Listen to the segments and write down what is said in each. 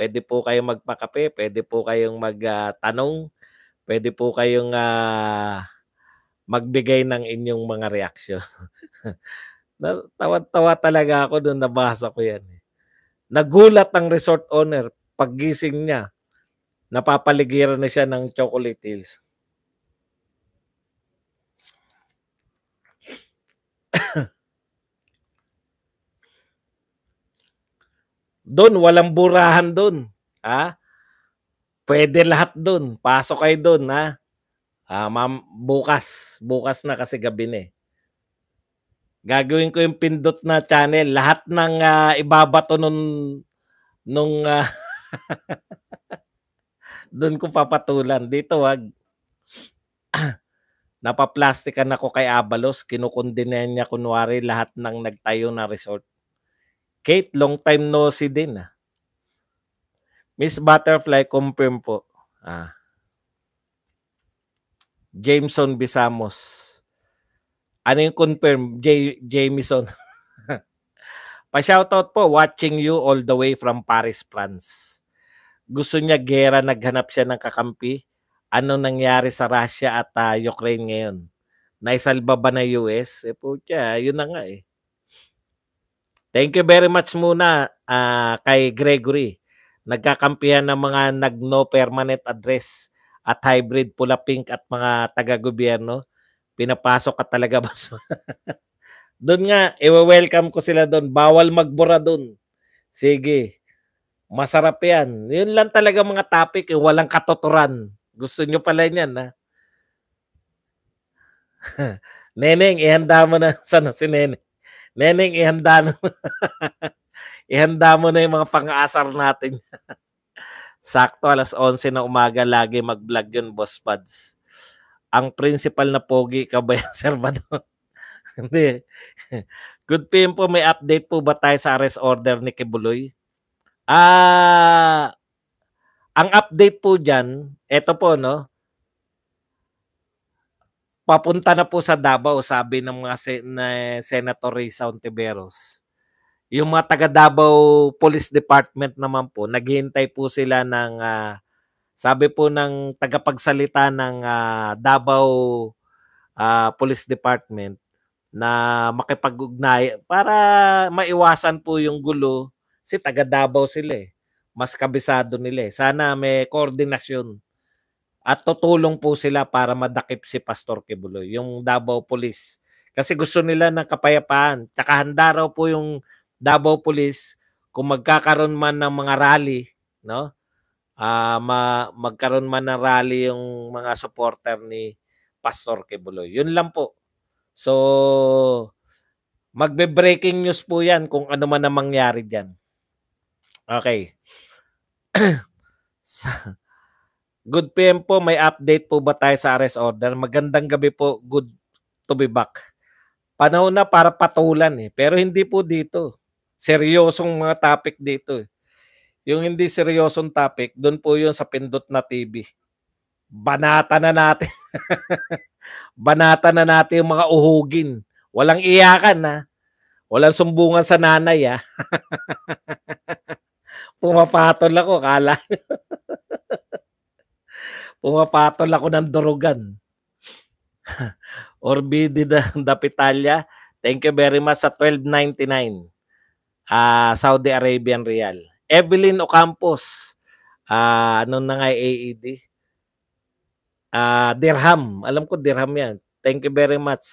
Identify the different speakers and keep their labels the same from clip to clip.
Speaker 1: Pwede po kayong magpakape, pwede po kayong magtanong, ah, uh, pwede po kayong uh, magbigay ng inyong mga reaksyon. Tawa-tawa talaga ako doon nabasa ko yan. Eh. Nagulat ang resort owner paggising niya. Napapaligiran na siya ng chocolate hills. Doon, walang burahan doon. Ha? Pwede lahat doon. Pasok kayo doon, ha? Ah, ma'am, bukas. Bukas na kasi gabi na eh. Gagawin ko yung pindot na channel. Lahat ng uh, ibabato nun, nung uh, doon ko papatulan. Dito, wag. Napaplastikan ako kay Abalos. Kinukundinayan niya kunwari lahat ng nagtayo na resort. Kate, long time no si din. Ah. Miss Butterfly, confirm po. Ah. Jameson Bisamos. Ano yung confirm? J Jameson. Pa-shoutout po, watching you all the way from Paris, France. Gusto niya gera, naghanap siya ng kakampi. Ano nangyari sa Russia at uh, Ukraine ngayon? Naisalba ba na US? Eh po, tya, yun na nga eh. Thank you very much muna uh, kay Gregory. Nagkakampihan ng mga nagno permanent address at hybrid pula pink at mga taga-gobyerno. Pinapasok ka talaga ba? doon nga, i-welcome ko sila doon. Bawal magbura doon. Sige. Masarap yan. Yun lang talaga mga topic. Yung eh. Walang katuturan. Gusto nyo pala yan, ha? Neneng, ihanda mo na sana si Neneng. Neneng, ihanda na. ihanda mo na yung mga pang asar natin. Sakto, alas 11 na umaga, lagi mag-vlog yun, Boss Pads. Ang principal na pogi ka ba yan, Sir Badon? Hindi. Good PM po, may update po ba tayo sa arrest order ni Kibuloy? Ah, ang update po dyan, eto po, no? papunta na po sa Davao, sabi ng mga se- na Senator Ray Santiveros. Yung mga taga Davao Police Department naman po, naghihintay po sila ng uh, sabi po ng tagapagsalita ng uh, Davao uh, Police Department na makipag-ugnay para maiwasan po yung gulo si taga Davao sila eh. Mas kabisado nila eh. Sana may koordinasyon at tutulong po sila para madakip si Pastor Kibuloy, yung Davao Police. Kasi gusto nila ng kapayapaan. Tsaka handa raw po yung Davao Police kung magkakaroon man ng mga rally, no? Uh, ma magkaroon man ng rally yung mga supporter ni Pastor Kibuloy. Yun lang po. So, magbe-breaking news po yan kung ano man ang mangyari dyan. Okay. Good PM po, may update po ba tayo sa arrest order? Magandang gabi po, good to be back. Panahon na para patulan eh, pero hindi po dito. Seryosong mga topic dito eh. Yung hindi seryosong topic, doon po yun sa pindot na TV. Banata na natin. Banata na natin yung mga uhugin. Walang iyakan ha. Ah. Walang sumbungan sa nanay ha. Ah. Pumapatol ako, kala. Pumapatol ako ng durugan. Orbidi da, da Pitalia, thank you very much sa 12.99 uh, ah, Saudi Arabian Riyal. Evelyn Ocampos, uh, ano na nga AED? Uh, ah, dirham. Alam ko dirham yan. Thank you very much.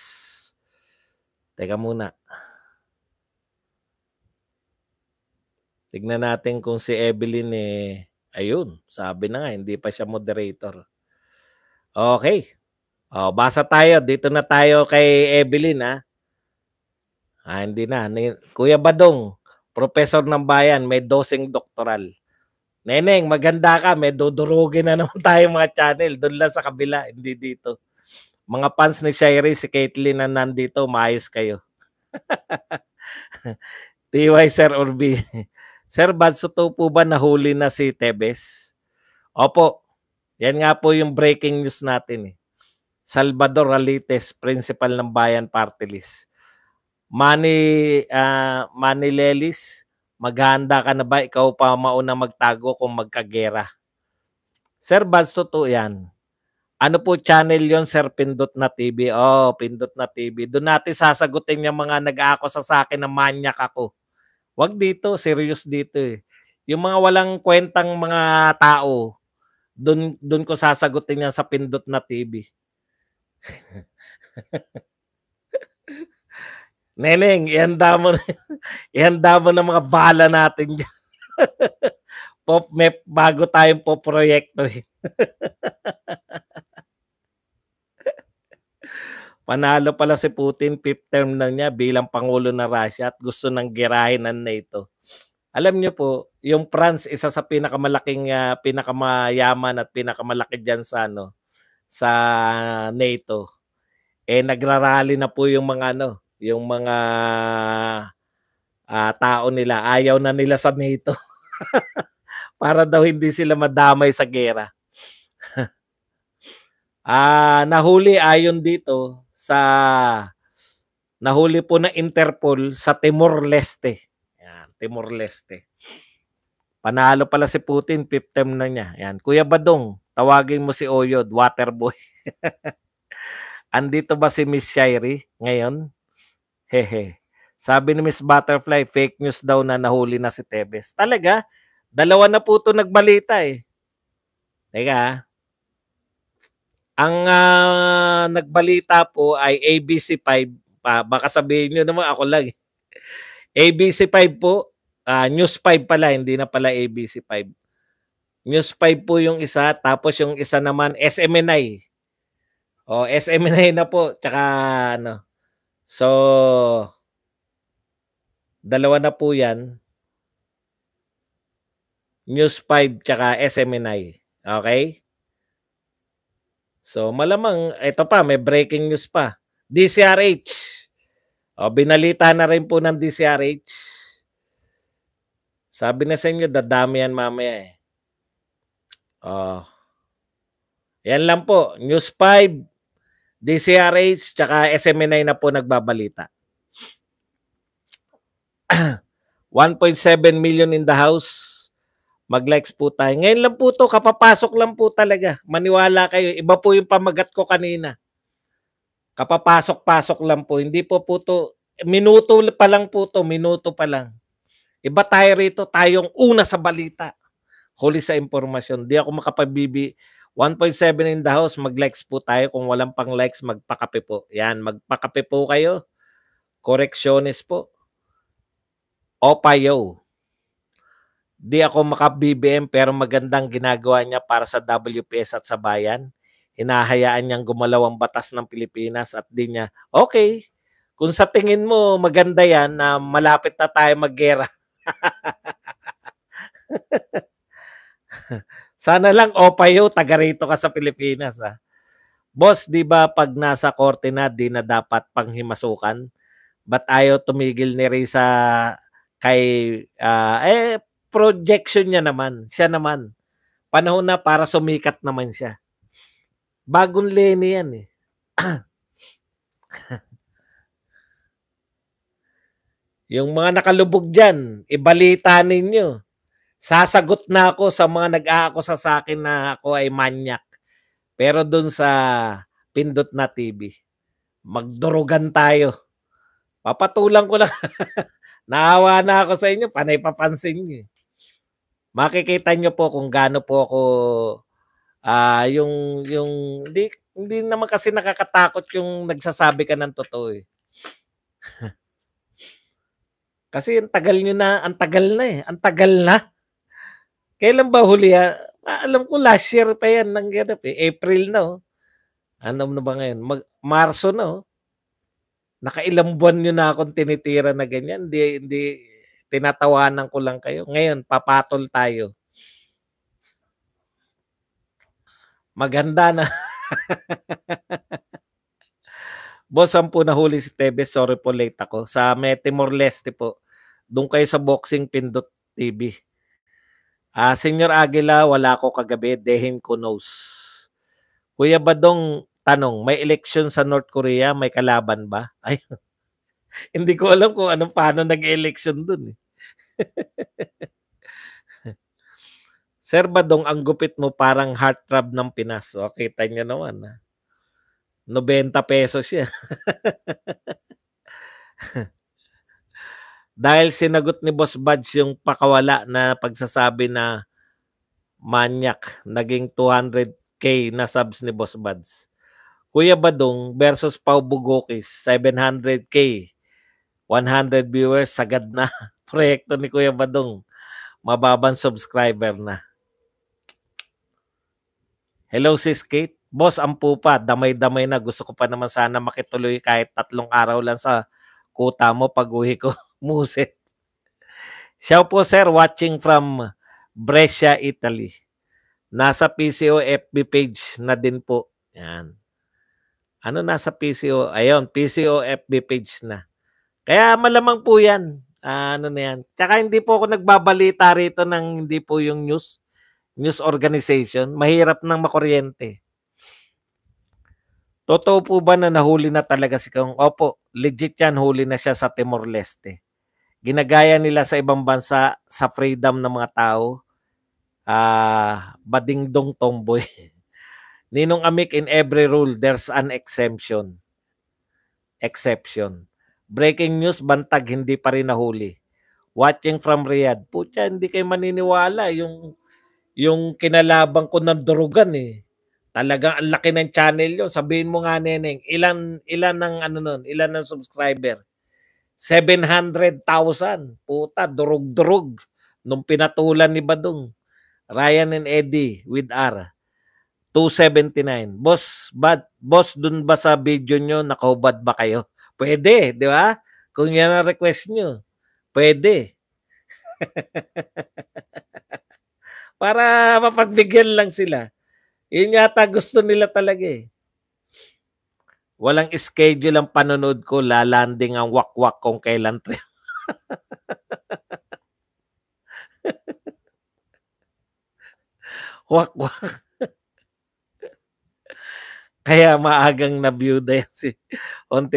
Speaker 1: Teka muna. Tignan natin kung si Evelyn eh Ayun, sabi na nga, hindi pa siya moderator. Okay. O, oh, basa tayo. Dito na tayo kay Evelyn, ha? Ah. ah, hindi na. Kuya Badong, professor ng bayan, may dosing doktoral. Neneng, maganda ka. May dudurugin na naman tayo mga channel. Doon lang sa kabila, hindi dito. Mga fans ni Shirey, si Caitlyn na nandito, maayos kayo. TY Sir Orbi. Sir, Badsoto po ba nahuli na si Tebes? Opo. Yan nga po yung breaking news natin. Eh. Salvador Alites, principal ng Bayan Party List. Manny, uh, Manny Lelis, maghanda ka na ba? Ikaw pa mauna magtago kung magkagera. Sir, Bads, yan. Ano po channel yon Sir Pindot na TV? Oh, Pindot na TV. Doon natin sasagutin yung mga nag-aako sa akin na manyak ako. Wag dito, serious dito eh. Yung mga walang kwentang mga tao, doon doon ko sasagutin yan sa pindot na TV. Neneng, ihanda mo, ihanda mo na mga bala natin dyan. Pop, map bago tayong poproyekto. Eh. Panalo pala si Putin, fifth term na niya bilang Pangulo ng Russia at gusto ng girahin ng NATO. Alam niyo po, yung France isa sa pinakamalaking uh, pinakamayaman at pinakamalaki diyan sa ano sa NATO. Eh nagrarally na po yung mga ano, yung mga uh, tao nila. Ayaw na nila sa NATO. Para daw hindi sila madamay sa gera. ah, nahuli ayon dito, sa nahuli po ng Interpol sa Timor-Leste. Yan, Timor-Leste. Panalo pala si Putin, fifth term na niya. Yan. Kuya Badong, tawagin mo si Oyod, water boy. Andito ba si Miss Shirey ngayon? Hehe. Sabi ni Miss Butterfly, fake news daw na nahuli na si Tebes. Talaga? Dalawa na po ito nagbalita eh. Teka ah. Ang uh, nagbalita po ay ABC5. Uh, baka sabihin nyo naman ako lang. ABC5 po, uh, News 5 pala, hindi na pala ABC5. News 5 po yung isa, tapos yung isa naman SMNI. O, SMNI na po, tsaka ano. So, dalawa na po yan. News 5 tsaka SMNI. Okay? So malamang, ito pa, may breaking news pa. DCRH. O, binalita na rin po ng DCRH. Sabi na sa inyo, dadami yan mamaya eh. O, yan lang po. News 5, DCRH, tsaka SMNI na po nagbabalita. 1.7 million in the house. Mag-likes po tayo. Ngayon lang po to, kapapasok lang po talaga. Maniwala kayo, iba po yung pamagat ko kanina. Kapapasok-pasok lang po. Hindi po po to, minuto pa lang po to, minuto pa lang. Iba tayo rito, tayong una sa balita. Huli sa impormasyon. Di ako makapabibi. 1.7 in the house, mag-likes po tayo. Kung walang pang-likes, magpakape po. Yan, magpakape po kayo. Correctionist po. Opayo. Di ako maka-BBM pero magandang ginagawa niya para sa WPS at sa bayan. Hinahayaan niyang gumalaw ang batas ng Pilipinas at di niya, okay, kung sa tingin mo maganda yan na malapit na tayo maggera. Sana lang opayo, taga rito ka sa Pilipinas. Ah. Boss, di ba pag nasa korte na, di na dapat panghimasukan? Ba't ayaw tumigil ni Risa kay, uh, eh, projection niya naman, siya naman. Panahon na para sumikat naman siya. Bagong Lenny yan eh. Yung mga nakalubog dyan, ibalita ninyo. Sasagot na ako sa mga nag-aako sa akin na ako ay manyak. Pero dun sa pindot na TV, magdurugan tayo. Papatulang ko lang. Naawa na ako sa inyo, panay papansin niyo. Eh makikita nyo po kung gaano po ako ah uh, yung yung hindi hindi naman kasi nakakatakot yung nagsasabi ka ng totoo eh. kasi ang tagal niyo na, ang tagal na eh, ang tagal na. Kailan ba huli ah? ah alam ko last year pa yan nangganap eh. April na oh. Ano na ba ngayon? Mag Marso na oh. Nakailang buwan niyo na akong tinitira na ganyan. Hindi, hindi, tinatawanan ko lang kayo. Ngayon, papatol tayo. Maganda na. Boss, ang po nahuli si Tebe. Sorry po late ako. Sa Metimor Leste po. Doon kayo sa Boxing Pindot TV. Ah, uh, Senyor Aguila, wala ko kagabi. Dehin ko knows. Kuya Badong, tanong, may election sa North Korea, may kalaban ba? Ay, hindi ko alam kung ano paano nag-election doon Eh. Sir Badong, ang gupit mo parang heart heartthrob ng Pinas. O, kita niya naman. Ha? Ah. 90 pesos siya. Dahil sinagot ni Boss Badge yung pakawala na pagsasabi na manyak, naging 200k na subs ni Boss Badge. Kuya Badong versus Pau Bugokis, 700k. 100 viewers, sagad na. Proyekto ni Kuya Badong. Mababang subscriber na. Hello sis Kate. Boss, ang pupa. Damay-damay na. Gusto ko pa naman sana makituloy kahit tatlong araw lang sa kuta mo pag-uwi ko. Muset. Siya po sir, watching from Brescia, Italy. Nasa PCO FB page na din po. Yan. Ano nasa PCO? Ayun, PCO FB page na. Kaya malamang po yan. Ah, ano na yan. Tsaka hindi po ako nagbabalita rito ng hindi po yung news news organization. Mahirap nang makuryente. Totoo po ba na nahuli na talaga si Kong? Opo, legit yan, huli na siya sa Timor-Leste. Ginagaya nila sa ibang bansa sa freedom ng mga tao. Uh, badingdong tomboy. Ninong Amik, in every rule, there's an exemption. Exception. Breaking news, bantag hindi pa rin nahuli. Watching from Riyadh. Putya, hindi kayo maniniwala yung yung kinalaban ko ng durugan eh. Talagang ang laki ng channel yon Sabihin mo nga, Neneng, ilan, ilan ng ano nun, ilan ng subscriber? 700,000. Puta, durug-durug. Nung pinatulan ni Badong. Ryan and Eddie with R. 279. Boss, bad, boss, dun ba sa video nyo, nakahubad ba kayo? Pwede, di ba? Kung yan ang request nyo, pwede. Para mapagbigyan lang sila. Yun yata gusto nila talaga eh. Walang schedule ang panonood ko, lalanding ang wakwak kung kailan trip. wakwak. Kaya maagang nabiyuda yan si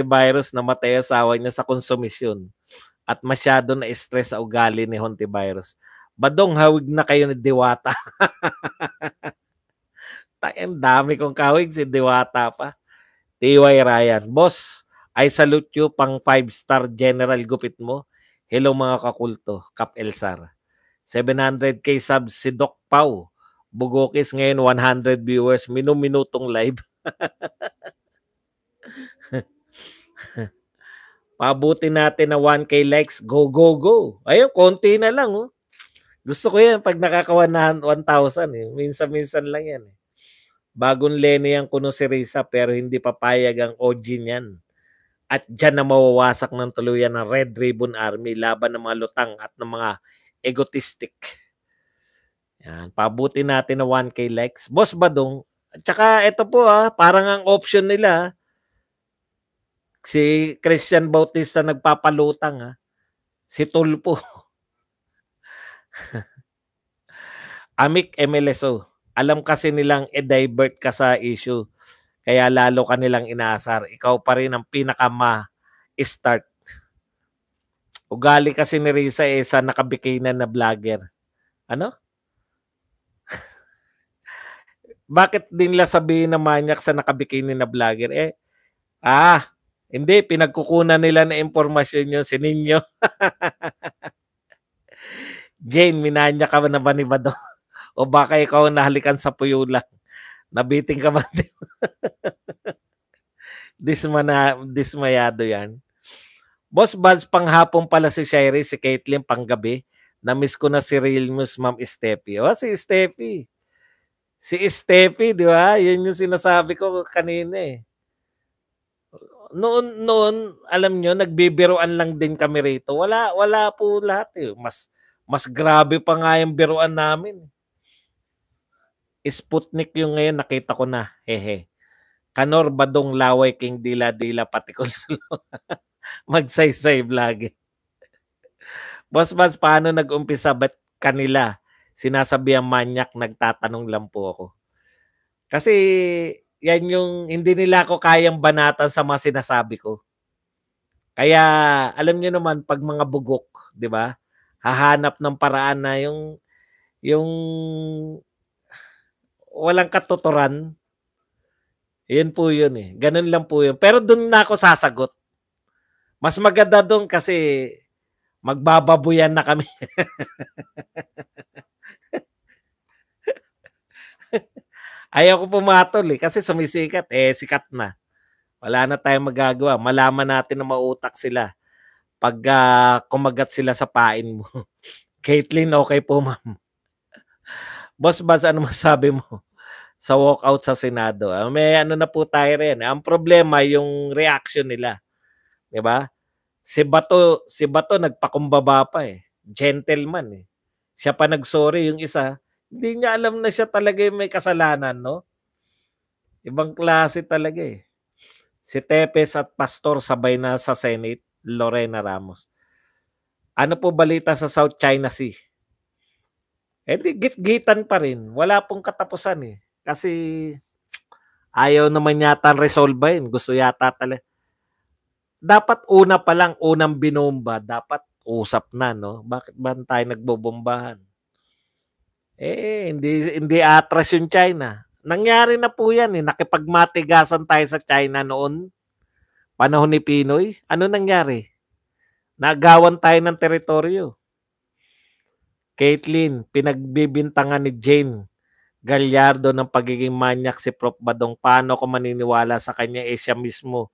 Speaker 1: Virus na matay asawa niya sa konsumisyon at masyado na stress sa ugali ni Virus. Badong hawig na kayo ni Diwata. Ang dami kong kawig si Diwata pa. TY Ryan. Boss, I salute you pang 5-star general gupit mo. Hello mga kakulto, Kap Elsar. 700k subs si Doc Pau. Bugokis ngayon 100 viewers, minuminutong live. Pabuti natin na 1K likes. Go, go, go. Ayun, konti na lang. Oh. Gusto ko yan pag nakakawan 1,000. Eh. Minsan-minsan lang yan. Eh. Bagong Lenny ang kuno si Risa pero hindi papayag ang OG niyan. At dyan na mawawasak ng tuluyan ng Red Ribbon Army laban ng mga lutang at ng mga egotistic. Yan. Pabuti natin na 1K likes. Boss Badong, at saka ito po ah, parang ang option nila ah. si Christian Bautista nagpapalutang ah. Si Tulpo. Amik MLSO. Alam kasi nilang e-divert ka sa issue. Kaya lalo kanilang nilang inaasar. Ikaw pa rin ang pinakama-start. Ugali kasi ni Risa eh sa nakabikinan na vlogger. Ano? bakit din nila sabihin na manyak sa nakabikini na vlogger? Eh, ah, hindi, pinagkukunan nila na impormasyon yun si ninyo. Jane, minanya ka na ba ni Bado? o baka ikaw nahalikan sa puyo lang? Nabiting ka ba? Dismana, dismayado yan. Boss Buds, panghapon pala si Shirey, si Caitlyn, panggabi. Namiss ko na si Real News, Ma'am Steffi. O, si Steffi. Si Steffi, di ba? Yun yung sinasabi ko kanina eh. Noon, noon, alam nyo, nagbibiroan lang din kami rito. Wala, wala po lahat eh. Mas, mas grabe pa nga yung biroan namin. Eh. Sputnik yung ngayon, nakita ko na. Hehe. Kanor, Badong, Laway, King, Dila, Dila, Patikol. Magsaysay vlog. Boss boss, paano nag-umpisa? Ba't kanila? sinasabi ang manyak, nagtatanong lang po ako. Kasi yan yung hindi nila ako kayang banatan sa mga sinasabi ko. Kaya alam niyo naman pag mga bugok, 'di ba? Hahanap ng paraan na yung yung walang katuturan. Yun po yun eh. Ganun lang po yun. Pero doon na ako sasagot. Mas maganda doon kasi magbababuyan na kami. ayoko pumatol eh kasi sumisikat eh sikat na. Wala na tayong magagawa. Malaman natin na mautak sila pag uh, kumagat sila sa pain mo. Caitlin, okay po ma'am. Boss Baz, ano masabi mo sa walkout sa Senado? Ah, may ano na po tayo rin. Ang problema, yung reaction nila. ba? Diba? Si Bato, si Bato nagpakumbaba pa eh. Gentleman eh. Siya pa nagsorry yung isa hindi niya alam na siya talaga yung may kasalanan, no? Ibang klase talaga eh. Si Tepes at Pastor sabay na sa Senate, Lorena Ramos. Ano po balita sa South China Sea? Eh di gitgitan pa rin. Wala pong katapusan eh. Kasi ayaw naman yata resolve yun. Gusto yata talaga. Dapat una pa lang, unang binomba, dapat usap na, no? Bakit ba tayo nagbobombahan? Eh, hindi, hindi atras yung China. Nangyari na po yan eh. Nakipagmatigasan tayo sa China noon. Panahon ni Pinoy. Ano nangyari? Nagawan tayo ng teritoryo. Caitlin, pinagbibintangan ni Jane Gallardo ng pagiging manyak si Prof. Badong. Paano ko maniniwala sa kanya eh siya mismo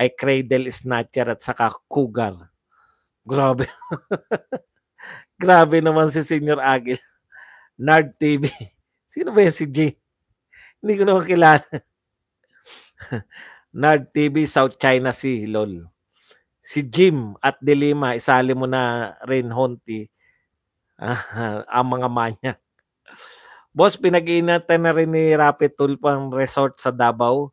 Speaker 1: ay cradle snatcher at saka cougar. Grabe. Grabe naman si Senior Agil. Nard TV. Sino ba yan si G? Hindi ko naman kilala. Nard TV, South China Sea, lol. Si Jim at Dilima, isali mo na Rain Honti. ang mga manya. Boss, pinag-iinatan na rin ni Rapid Tulp ang resort sa Davao,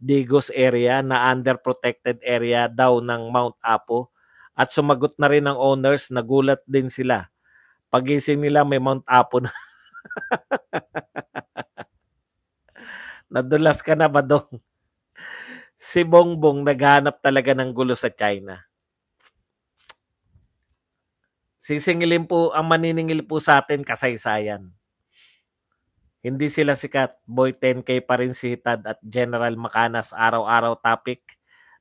Speaker 1: Digos area na under protected area daw ng Mount Apo at sumagot na rin ang owners, nagulat din sila. Pagising nila may Mount Apo na. Nadulas ka na ba, Dong? Si Bongbong naghanap talaga ng gulo sa China. Sisingilin po, ang maniningil po sa atin, kasaysayan. Hindi sila sikat. Boy 10K pa rin si Hitad at General Makanas araw-araw topic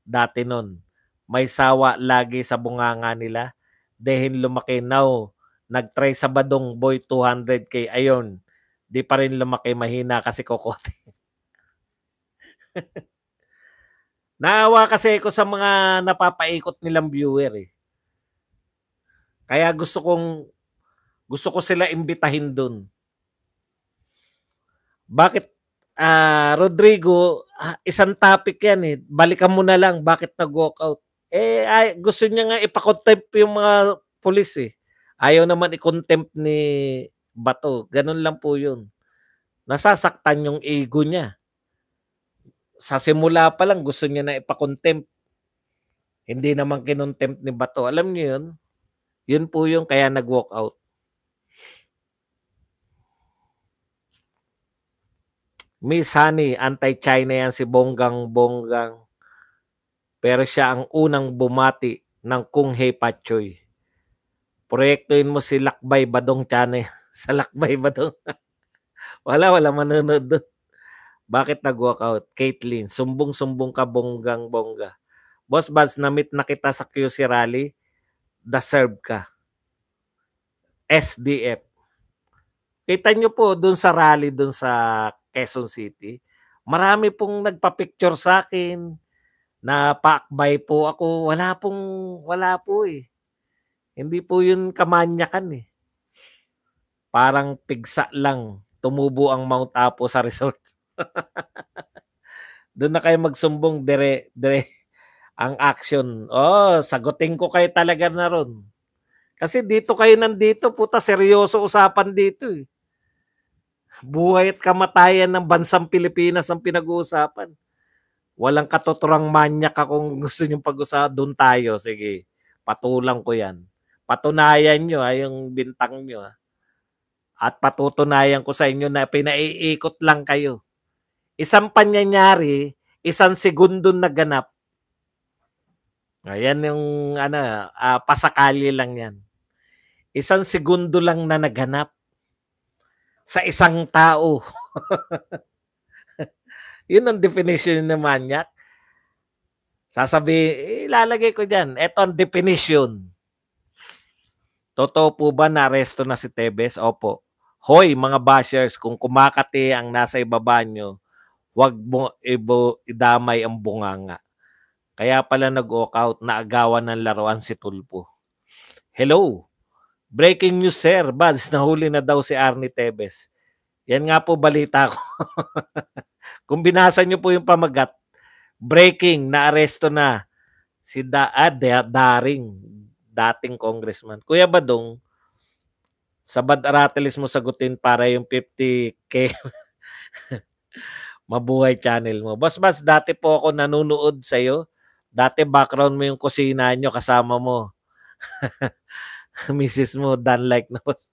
Speaker 1: dati nun. May sawa lagi sa bunganga nila. Dehin lumaki now nagtry sa Badong Boy 200k. ayon di pa rin lumaki mahina kasi kokote. Naawa kasi ako sa mga napapaikot nilang viewer eh. Kaya gusto kong gusto ko sila imbitahin doon. Bakit uh, Rodrigo, ah, isang topic yan eh. Balikan mo na lang bakit nag-walk out. Eh ay, gusto niya nga ipakontempt yung mga police eh. Ayaw naman i-contempt ni Bato. Ganun lang po yun. Nasasaktan yung ego niya. Sa simula pa lang, gusto niya na ipakontempt. Hindi naman kinontempt ni Bato. Alam niyo yun? Yun po yung kaya nag-walk out. Miss Honey, anti-China yan si Bonggang Bonggang. Pero siya ang unang bumati ng Kung Hei Pachoy proyektoin mo si Lakbay Badong Channel. Eh. sa Lakbay Badong. wala, wala manonood doon. Bakit nag-walkout? Caitlyn, sumbong-sumbong ka bonggang bongga. Boss Baz, namit na kita sa QC Rally. Deserve ka. SDF. Kita nyo po doon sa rally doon sa Quezon City, marami pong nagpa-picture sa akin na paakbay po ako. Wala pong, wala po eh. Hindi po yun kamanyakan eh. Parang pigsa lang. Tumubo ang Mount Apo sa resort. Doon na kayo magsumbong dire, dire ang action. Oh, sagutin ko kayo talaga na ron. Kasi dito kayo nandito, puta seryoso usapan dito eh. Buhay at kamatayan ng bansang Pilipinas ang pinag-uusapan. Walang katuturang manya ka kung gusto niyong pag-usapan. Doon tayo, sige. Patulang ko yan. Patunayan nyo ha, yung bintang nyo. Ha. At patutunayan ko sa inyo na pinaiikot lang kayo. Isang panyanyari, isang segundo na ganap. Ayan yung ano, uh, pasakali lang yan. Isang segundo lang na naganap sa isang tao. Yun ang definition ng manyak. Sasabi, ilalagay ko dyan. Ito ang definition. Totoo po ba na aresto na si Tebes? Opo. Hoy, mga bashers, kung kumakati ang nasa ibaba nyo, huwag mo ibo, idamay ang bunganga. Kaya pala nag-walkout na agawan ng laruan si Tulpo. Hello! Breaking news, sir. Bads, nahuli na daw si Arnie Tebes. Yan nga po balita ko. kung binasa nyo po yung pamagat, breaking, naaresto na si da ah, Daring dating congressman. Kuya Badong, sa bad aratelis mo sagutin para yung 50k mabuhay channel mo. Boss, mas dati po ako nanonood sa iyo. Dati background mo yung kusina nyo kasama mo. Mrs. mo, Dan like na boss.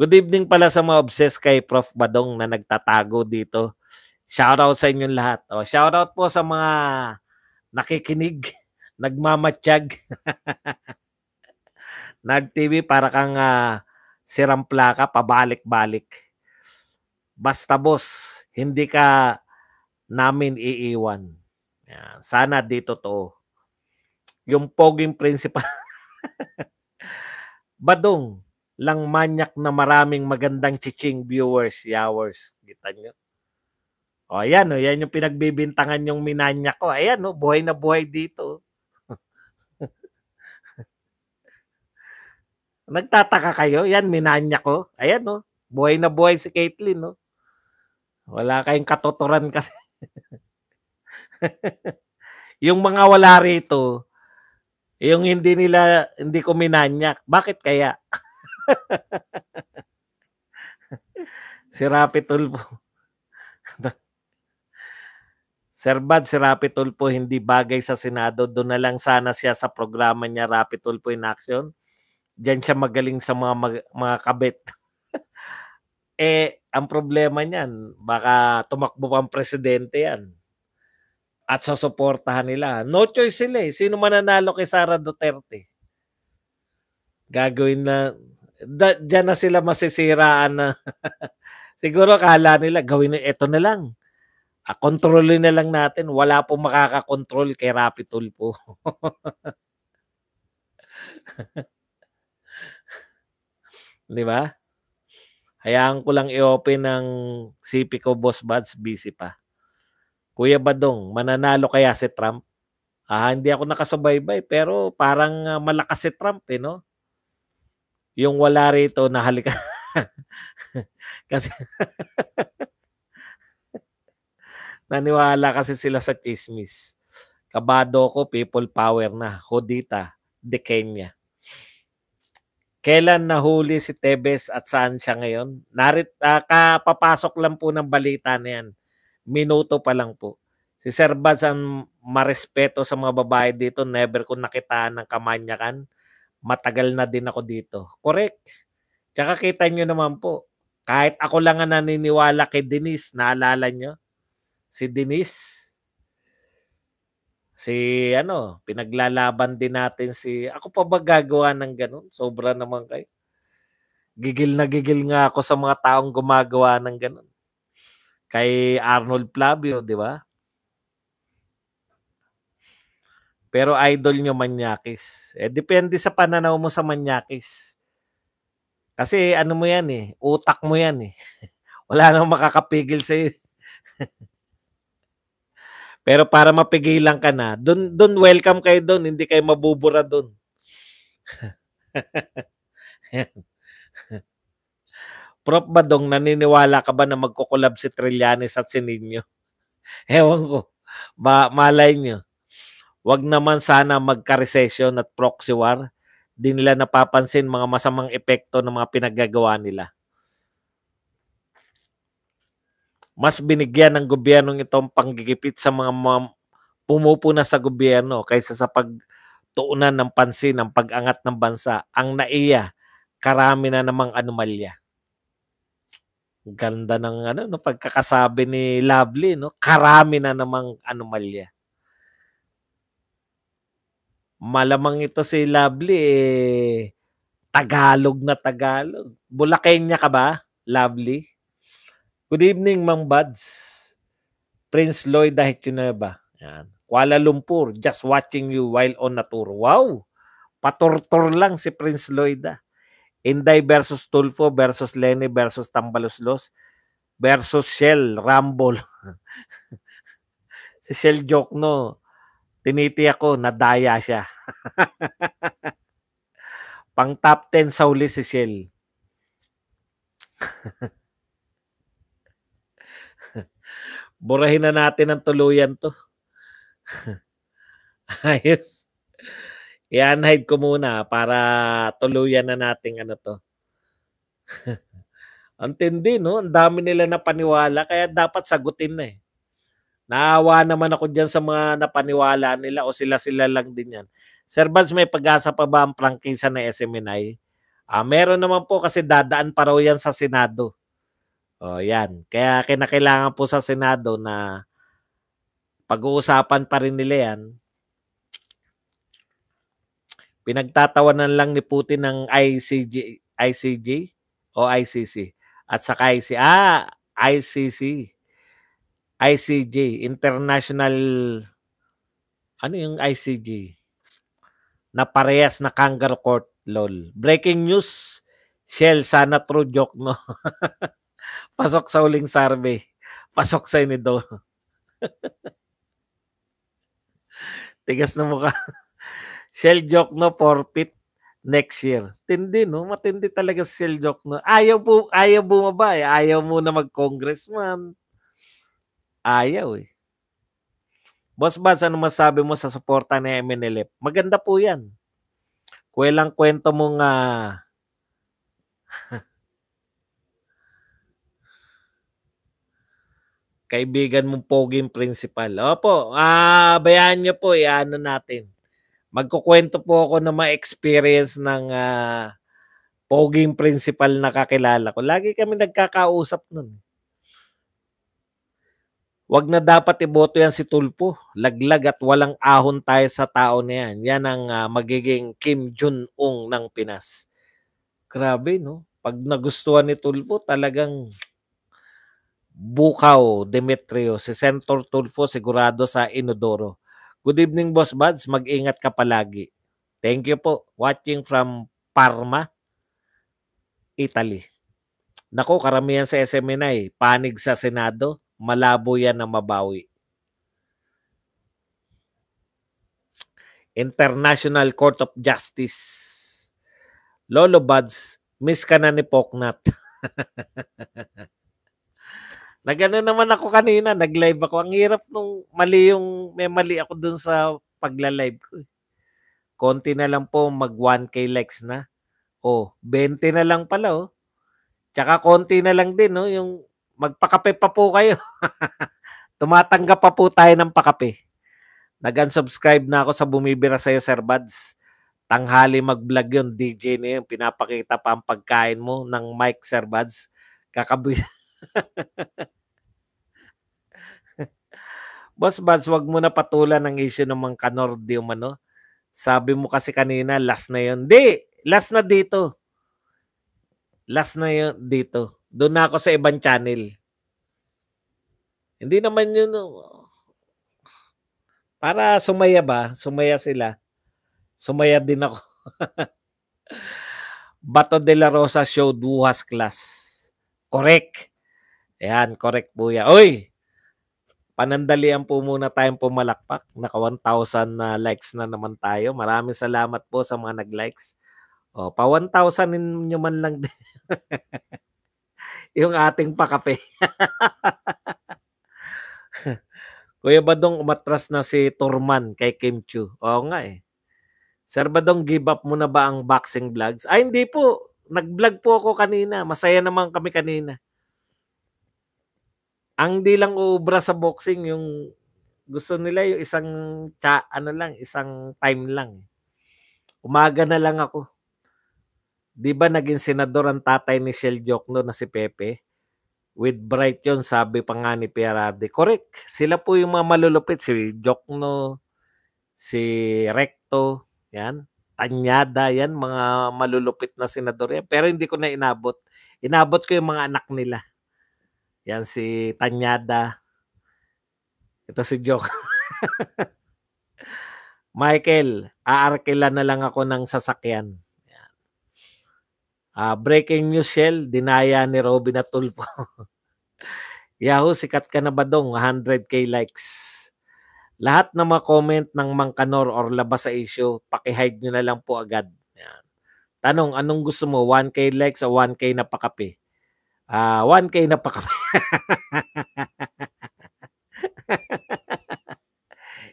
Speaker 1: Good evening pala sa mga obsessed kay Prof. Badong na nagtatago dito. Shoutout sa inyong lahat. O, oh, shoutout po sa mga nakikinig. nagmamatsyag. Nag TV para kang uh, ah, sirang plaka pabalik-balik. Basta boss, hindi ka namin iiwan. Yan. Sana dito to. Yung poging principal. Badong lang manyak na maraming magandang chiching viewers, yowers. Kita nyo? O ayan, o, yan yung pinagbibintangan yung minanya ko. Ayan, o, buhay na buhay dito. Nagtataka kayo? Yan, minanya ko. Ayan, no? Oh. Buhay na buhay si Caitlyn, no? Oh. Wala kayong katuturan kasi. yung mga wala rito, yung hindi nila, hindi ko minanyak, bakit kaya? si Rapi Tulpo. Sir Bad, si Rapi Tulpo hindi bagay sa Senado. Doon na lang sana siya sa programa niya, Rapi Tulpo in Action. Diyan siya magaling sa mga, mag, mga kabit. eh, ang problema niyan, baka tumakbo pang presidente yan. At susuportahan nila. No choice sila eh. Sino nanalo kay Sara Duterte? Gagawin na, da, dyan na sila masisiraan na. Siguro kala nila, gawin na ito na lang. Ah, kontrolin na lang natin. Wala po makakakontrol kay Rapitol po. Di ba? Hayaan ko lang i-open ng CP ko, Boss Buds, busy pa. Kuya Badong, mananalo kaya si Trump? Ah, hindi ako nakasubaybay, pero parang ah, malakas si Trump, eh, no? Yung wala rito, nahalika. kasi, naniwala kasi sila sa chismis. Kabado ko, people power na. Hodita, de Kenya. Kailan nahuli si Tevez at saan siya ngayon? Narit, uh, kapapasok lang po ng balita na yan. Minuto pa lang po. Si Sir Baz ang marespeto sa mga babae dito. Never ko nakita ng kamanyakan. Matagal na din ako dito. Correct. Tsaka kita nyo naman po. Kahit ako lang ang naniniwala kay Denise, naalala nyo? Si Denise, Si ano, pinaglalaban din natin si, ako pa ba gagawa ng ganun? Sobra naman kay. Gigil na gigil nga ako sa mga taong gumagawa ng ganun. Kay Arnold Flavio, di ba? Pero idol nyo manyakis. Eh, depende sa pananaw mo sa manyakis. Kasi ano mo yan eh, utak mo yan eh. Wala nang makakapigil sa'yo. Pero para mapigilan ka na, doon doon welcome kayo doon, hindi kayo mabubura doon. Prof Badong, naniniwala ka ba na magkukulab si Trillanes at si Ninyo? Ewan ko. Ba, malay nyo. Huwag naman sana magka-recession at proxy war. Di nila napapansin mga masamang epekto ng mga pinagagawa nila. mas binigyan ng gobyerno itong panggigipit sa mga, mga pumupuna sa gobyerno kaysa sa pagtuunan ng pansin ng pag-angat ng bansa. Ang naiya, karami na namang anomalya. Ganda ng ano, no, pagkakasabi ni Lovely, no? karami na namang anomalya. Malamang ito si Lovely, eh, Tagalog na Tagalog. Bulacan niya ka ba, Lovely? Good evening, Mang Buds. Prince Lloyd yun Dahikuneba. Yan. Kuala Lumpur, just watching you while on a tour. Wow! Patortor lang si Prince Lloyd. Ah. Inday versus Tulfo versus Lenny versus Tambaloslos versus Shell, Rumble. si Shell joke no, tinitiyak ko, nadaya siya. Pang top 10 sa uli si Shell. Burahin na natin ang tuluyan to. Ayos. I-unhide ko muna para tuluyan na natin ano to. ang tindi, no? Ang dami nila na paniwala, kaya dapat sagutin na eh. Naawa naman ako dyan sa mga napaniwala nila o sila-sila lang din yan. Sir Vance, may pag-asa pa ba ang prangkisa na SMNI? Ah, meron naman po kasi dadaan pa raw yan sa Senado. O oh, yan. Kaya kinakailangan po sa Senado na pag-uusapan pa rin nila yan. Pinagtatawanan lang ni Putin ng ICJ, ICJ o ICC at saka ICC. Ah, ICC. ICJ, International ano yung ICJ? Na parehas na kangaroo court, lol. Breaking news, Shell, sana true joke, no? Pasok sa uling survey. Pasok sa inidol. Tigas na mukha. Shell joke no forfeit next year. Tindi no, matindi talaga si Shell joke no. Ayaw po ayaw bumaba eh. Ayaw muna mag-congressman. Ayaw eh. Boss Baz, ano masabi mo sa suporta ni MNLF? Maganda po yan. Kwelang kwento mong uh, Kaibigan mong poging principal. Opo, ah, bayaan niyo po, iano natin. Magkukwento po ako ng mga experience ng ah, poging principal na kakilala ko. Lagi kami nagkakausap nun. Wag na dapat iboto yan si Tulpo. Laglag at walang ahon tayo sa tao na yan. Yan ang ah, magiging Kim Jong-un ng Pinas. Grabe, no? Pag nagustuhan ni Tulpo, talagang Bukaw, Demetrio, si Senator Tulfo sigurado sa Inodoro. Good evening, Boss Buds. Mag-ingat ka palagi. Thank you po. Watching from Parma, Italy. Nako, karamihan sa SMNI, e eh. panig sa Senado, malabo yan na mabawi. International Court of Justice. Lolo Buds, miss ka na ni Poknat. Nagano naman ako kanina, nag-live ako. Ang hirap nung mali yung, may mali ako dun sa pagla-live ko. Eh. Konti na lang po, mag 1K likes na. Oh, 20 na lang pala oh. Tsaka konti na lang din no, oh, yung magpakape pa po kayo. Tumatanggap pa po tayo ng pakape. Nag-unsubscribe na ako sa Bumibira Sa'yo, Sir Buds. Tanghali mag-vlog yon DJ na yun. Pinapakita pa ang pagkain mo ng Mike, Sir Buds. Kakabi... Boss Bads, wag mo na patulan ang issue ng mga kanordium, ano? Sabi mo kasi kanina, last na yon. Di, last na dito. Last na yon dito. Doon na ako sa ibang channel. Hindi naman yun. Oh. Para sumaya ba? Sumaya sila. Sumaya din ako. Bato de la Rosa show duhas class. Correct. Ayan, correct po yan. Uy! Panandalian po muna tayong pumalakpak. Naka 1,000 na uh, likes na naman tayo. Maraming salamat po sa mga nag-likes. O, oh, pa 1,000 ninyo man lang din. yung ating pakape. Kuya Badong, umatras na si Turman kay Kim Chu. Oo nga eh. Sir Badong, give up mo na ba ang boxing vlogs? Ay, hindi po. Nag-vlog po ako kanina. Masaya naman kami kanina. Ang di lang ubra sa boxing yung gusto nila yung isang cha, ano lang, isang time lang. Umaga na lang ako. 'Di ba naging senador ang tatay ni Shell Jokno na si Pepe? With Bright yon sabi pa nga ni Pierardi. Correct. Sila po yung mga malulupit. Si Jokno, si Recto, yan. Tanyada, yan. Mga malulupit na senador yan. Pero hindi ko na inabot. Inabot ko yung mga anak nila. Yan si Tanyada. Ito si Joke. Michael, aarkila na lang ako ng sasakyan. Yan. Uh, breaking news, Shell, dinaya ni Robin at Atulfo. Yahoo, sikat ka na ba dong? 100k likes. Lahat ng mga comment ng Mangkanor or labas sa issue, pakihide nyo na lang po agad. Yan. Tanong, anong gusto mo? 1k likes o 1k na pakape? Ah, uh, 1K na pa kami.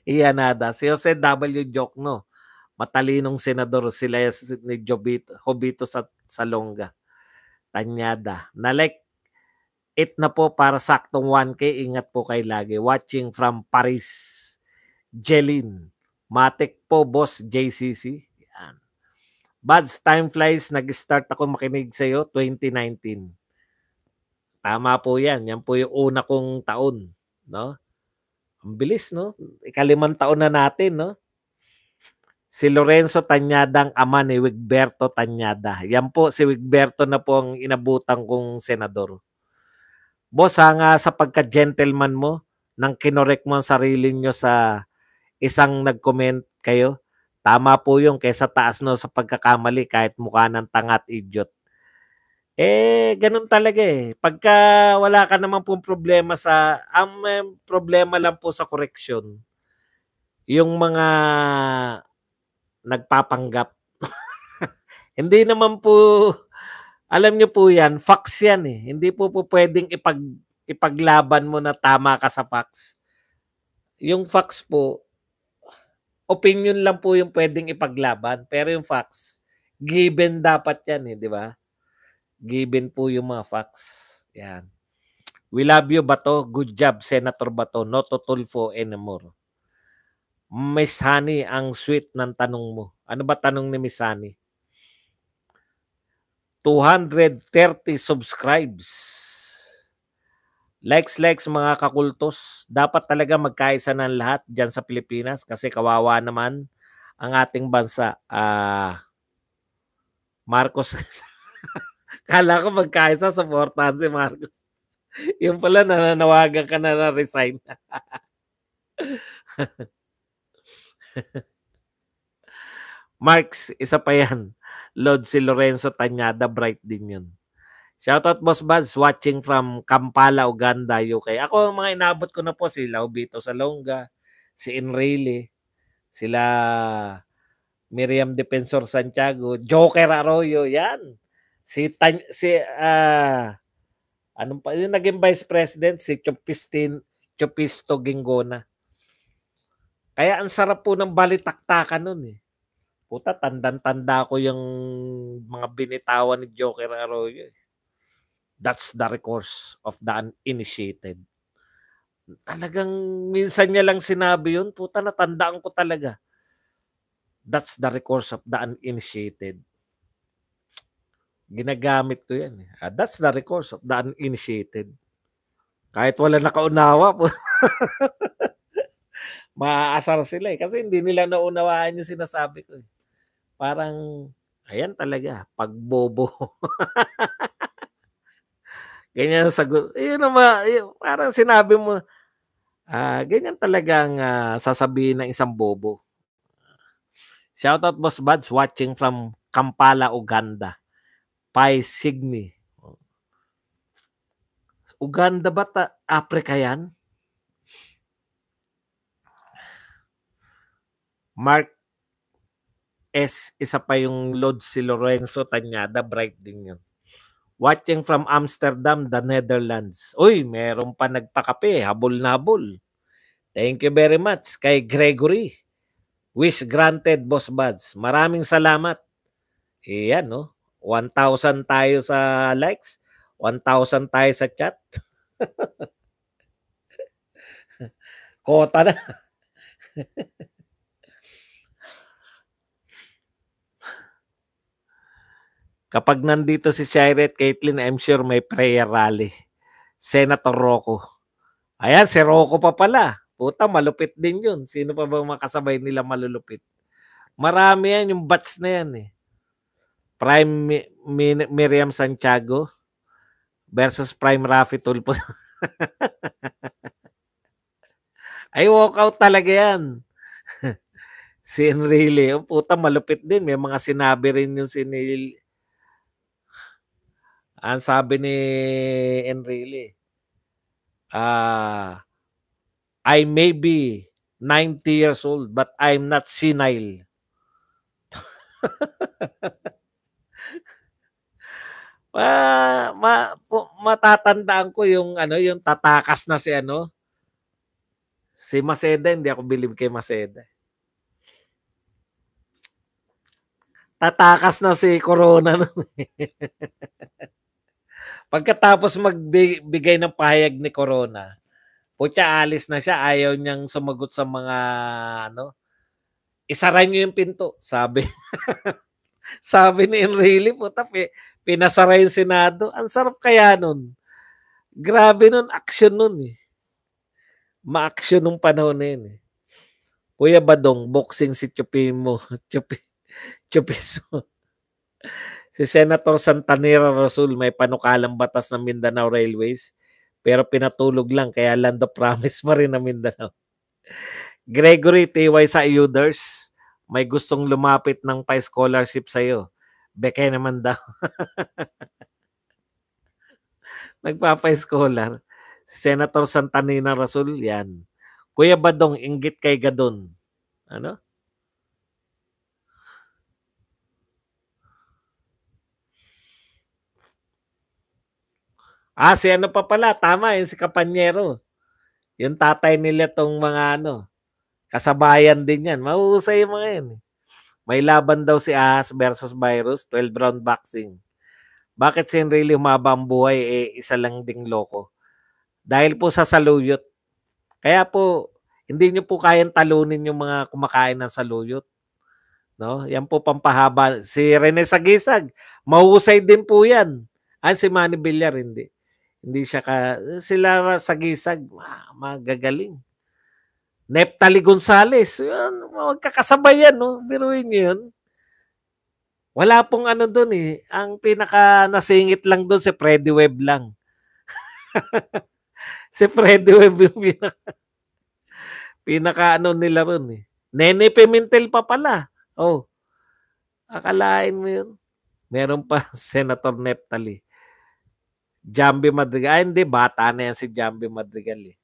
Speaker 1: Iyanada. Si Jose W. Joke, no? Matalinong senador sila ni Jobito, Hobito sa, sa Longga. Tanyada. Nalek, it na po para saktong 1K. Ingat po kay lagi. Watching from Paris. Jeline. Matik po, boss JCC. Yan. Bads, time flies. Nag-start ako makinig sa'yo 2019 Tama po yan. Yan po yung una kong taon. No? Ang bilis, no? Ikalimang taon na natin, no? Si Lorenzo Tanyada ang ama ni Wigberto Tanyada. Yan po, si Wigberto na po ang inabutan kong senador. Boss, hanga sa pagka-gentleman mo, nang kinorek mo ang sarili nyo sa isang nag-comment kayo, tama po yung kaysa taas no sa pagkakamali kahit mukha ng tangat idiot. Eh, ganun talaga eh. Pagka wala ka naman pong problema sa, ang um, problema lang po sa correction, yung mga nagpapanggap. Hindi naman po, alam nyo po yan, fax yan eh. Hindi po po pwedeng ipag, ipaglaban mo na tama ka sa fax. Yung fax po, opinion lang po yung pwedeng ipaglaban. Pero yung fax, given dapat yan eh, di ba? Given po yung mga facts. Yan. We love you, Bato. Good job, Senator Bato. No to anymore. Miss Honey, ang sweet ng tanong mo. Ano ba tanong ni Miss Honey? 230 subscribes. Likes, likes mga kakultos. Dapat talaga magkaisa ng lahat dyan sa Pilipinas kasi kawawa naman ang ating bansa. uh, Marcos Kala ko magkaisa sa Fortan si Marcos. Yung pala nananawagan ka na na-resign. Marks, isa pa yan. Lord si Lorenzo Tanyada, bright din yun. Shoutout Boss Buzz, watching from Kampala, Uganda, UK. Ako, ang mga inabot ko na po, si Laubito Salonga, si Enrile, sila Miriam Defensor Santiago, Joker Arroyo, yan si si uh, anong pa yung naging vice president si Chopistin Chopisto Gingona. Kaya ang sarap po ng balitaktakan noon eh. Puta, tandang-tanda ko yung mga binitawan ni Joker Arroyo. Eh. That's the recourse of the uninitiated. Talagang minsan niya lang sinabi yun. Puta, natandaan ko talaga. That's the recourse of the uninitiated. Ginagamit ko yan. Uh, that's the recourse of the uninitiated. Kahit wala nakaunawa po. maaasar sila eh. Kasi hindi nila naunawaan yung sinasabi ko eh. Parang, ayan talaga, pagbobo. ganyan ang sagot. Eh, ano ba, eh, parang sinabi mo, ah, ganyan talagang uh, sasabihin ng isang bobo. Shoutout Boss Buds watching from Kampala, Uganda. Pai Sigmi. Uganda ba ta Africa yan? Mark S. Isa pa yung Lord si Lorenzo Tanyada. Bright din yun. Watching from Amsterdam, the Netherlands. Uy, meron pa nagpakape. Habol na habol. Thank you very much kay Gregory. Wish granted, Boss Buds. Maraming salamat. Iyan, eh, no? 1,000 tayo sa likes, 1,000 tayo sa chat. Kota na. Kapag nandito si Shiret Caitlin, I'm sure may prayer rally. Senator Rocco. Ayan, si Rocco pa pala. Puta, malupit din yun. Sino pa bang makasabay nila malulupit? Marami yan, yung bats na yan eh. Prime Mir- Miriam Santiago versus Prime Rafi Tulpo. Ay, walkout talaga yan. si Enrile. Oh, puta, malupit din. May mga sinabi rin yung sinil... Ang sabi ni Enrile. Ah, uh, I may be 90 years old, but I'm not senile. ma, ma, po, matatandaan ko yung ano yung tatakas na si ano si Maseda hindi ako believe kay Maseda tatakas na si Corona nun. Eh. Pagkatapos magbigay ng pahayag ni Corona, putya alis na siya, ayaw niyang sumagot sa mga ano. Isara niyo yung pinto, sabi. sabi ni Enrile, puta, Pinasara yung Senado. Ang sarap kaya nun. Grabe nun, action nun eh. Ma-action nung panahon na yun eh. Kuya Badong, boxing si Chupimo. Chupi, so. si Senator Santanera Rasul may panukalang batas ng Mindanao Railways pero pinatulog lang kaya land of promise pa rin ng Mindanao. Gregory T.Y. sa Uders, may gustong lumapit ng Pi scholarship sa iyo. Beke naman daw. Nagpapa-scholar. Si Senator Santanina Rasul, yan. Kuya Badong, inggit kay Gadon. Ano? Ah, si ano pa pala, tama yun, si Kapanyero. Yung tatay nila tong mga ano, kasabayan din yan. Mahusay yung mga yan. Eh. May laban daw si Ahas versus Virus, 12 round boxing. Bakit si Enrile humaba ang buhay, eh, isa lang ding loko. Dahil po sa saluyot. Kaya po, hindi nyo po kayang talunin yung mga kumakain ng saluyot. No? Yan po pampahaba. Si Rene Sagisag, mahusay din po yan. At si Manny Villar, hindi. Hindi siya ka... Sila Sagisag, magagaling. Neptali Gonzales. Yun, magkakasabay yan, no? Biruin nyo yun. Wala pong ano doon eh. Ang pinaka nasingit lang doon si Freddy Webb lang. si Freddy Webb yung pinaka, pinaka ano nila ron eh. Nene Pimentel pa pala. Oh. Akalain mo yun. Meron pa Senator Neptali. Jambi Madrigal. Ay, ah, hindi. Bata na yan si Jambi Madrigal eh.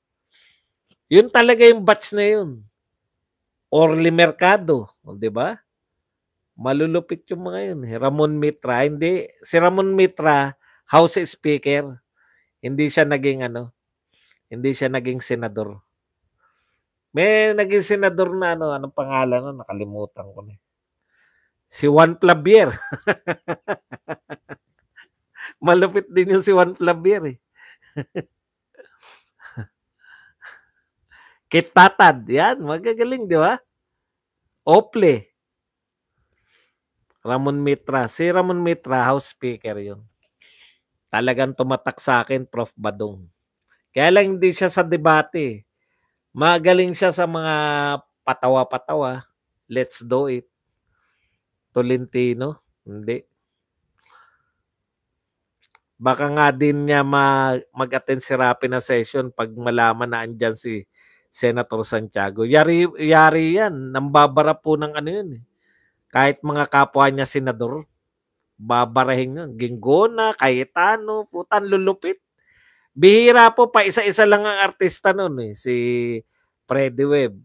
Speaker 1: Yun talaga yung batch na yun. Orly Mercado, 'di ba? Malulupit yung mga yun. Ramon Mitra, hindi si Ramon Mitra House Speaker. Hindi siya naging ano, hindi siya naging senador. May naging senador na ano, anong pangalan na nakalimutan ko na. Eh. Si Juan Flavier. Malupit din yung si Juan Flavier eh. Kit Tatad. Yan, magagaling, di ba? Ople. Ramon Mitra. Si Ramon Mitra, House Speaker yun. Talagang tumatak sa akin, Prof. Badong. Kaya lang hindi siya sa debate. Magaling siya sa mga patawa-patawa. Let's do it. Tolentino? Hindi. Baka nga din niya mag-attend si Rapi na session pag malaman na andyan si Senator Santiago. Yari, yari yan. Nambabara po ng ano yun. Eh. Kahit mga kapwa niya senador, babarahin yun. Ginggona, Cayetano, putan, lulupit. Bihira po, pa isa-isa lang ang artista nun eh. Si Freddy Webb.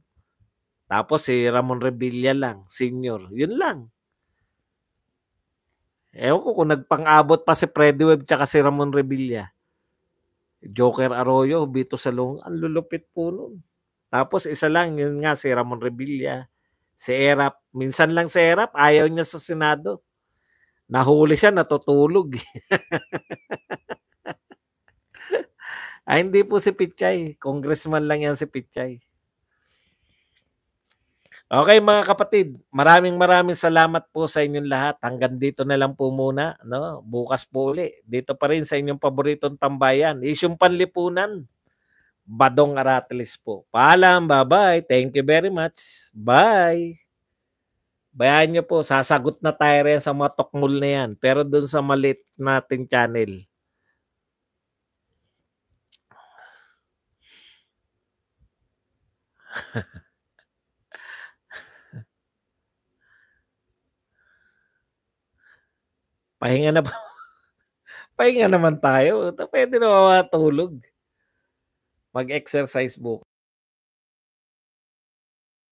Speaker 1: Tapos si Ramon Revilla lang, senior. Yun lang. Ewan ko kung nagpang-abot pa si Freddy Webb tsaka si Ramon Revilla. Joker Arroyo, Bito Salong, ang lulupit po nun. Tapos isa lang, yun nga si Ramon Revilla, si Erap. Minsan lang si Erap, ayaw niya sa Senado. Nahuli siya, natutulog. Ay, hindi po si Pichay. Congressman lang yan si Pichay. Okay mga kapatid, maraming maraming salamat po sa inyong lahat. Hanggang dito na lang po muna. No? Bukas po uli. Dito pa rin sa inyong paboritong tambayan. Isyong panlipunan. Badong Aratles po. Paalam, bye-bye. Thank you very much. Bye. Bayan nyo po, sasagot na tayo rin sa mga tokmul na yan. Pero dun sa malit natin channel. Pahinga na po. Pahinga naman tayo. Pwede na matulog mag-exercise book.